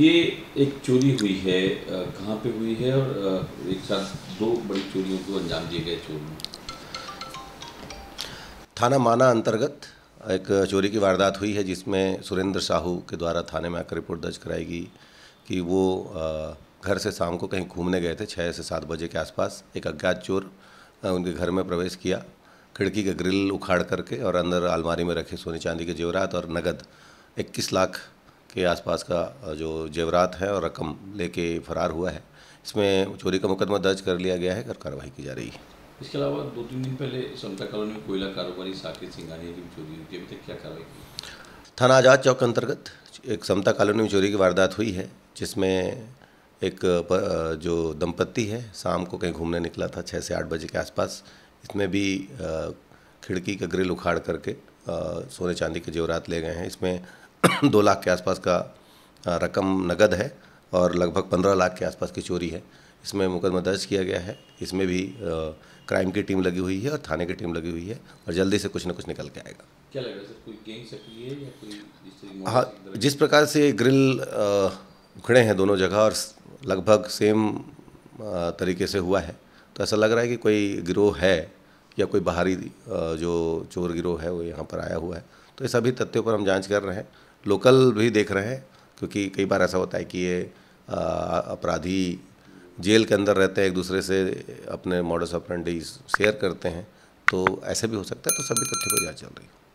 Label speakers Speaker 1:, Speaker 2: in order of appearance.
Speaker 1: ये एक चोरी हुई है कहाँ पे हुई है और एक साथ दो बड़ी चोरियों को अंजाम दिए गए चोर थाना माना अंतर्गत एक चोरी की वारदात हुई है जिसमें सुरेंद्र साहू के द्वारा थाने में आकर रिपोर्ट दर्ज कराई गई कि वो घर से शाम को कहीं घूमने गए थे छः से सात बजे के आसपास एक अज्ञात चोर उनके घर में प्रवेश किया खिड़की का ग्रिल उखाड़ करके और अंदर अलमारी में रखे सोने चांदी के जेवरात और नगद इक्कीस लाख के आसपास का जो जेवरात है और रकम लेके फरार हुआ है इसमें चोरी का मुकदमा दर्ज कर लिया गया है और कार्रवाई की जा रही है इसके अलावा दो तीन दिन पहले समता कॉलोनी में कोयला कारोबारी साकेत सिंघानिया की चोरी हुई थी अभी तक क्या कार्रवाई की थाना आज़ाद चौक अंतर्गत एक समता कॉलोनी में चोरी की वारदात हुई है जिसमें एक जो दंपत्ति है शाम को कहीं घूमने निकला था छः से आठ बजे के आसपास इसमें भी खिड़की का ग्रिल उखाड़ करके सोने चांदी के जेवरात ले गए हैं इसमें दो लाख के आसपास का रकम नगद है और लगभग पंद्रह लाख के आसपास की चोरी है इसमें मुकदमा दर्ज किया गया है इसमें भी क्राइम की टीम लगी हुई है और थाने की टीम लगी हुई है और जल्दी से कुछ ना कुछ निकल के आएगा क्या लग रहा है सर कोई हाँ जिस प्रकार से ग्रिल उखड़े हैं दोनों जगह और लगभग सेम तरीके से हुआ है तो ऐसा लग रहा है कि कोई गिरोह है या कोई बाहरी जो चोर गिरोह है वो यहाँ पर आया हुआ है तो ये सभी तथ्यों पर हम जांच कर रहे हैं लोकल भी देख रहे हैं क्योंकि कई बार ऐसा होता है कि ये अपराधी जेल के अंदर रहते हैं एक दूसरे से अपने मॉडल्स ऑपरेंडी शेयर करते हैं तो ऐसे भी हो सकता है तो सभी तथ्य पर जाँच चल रही है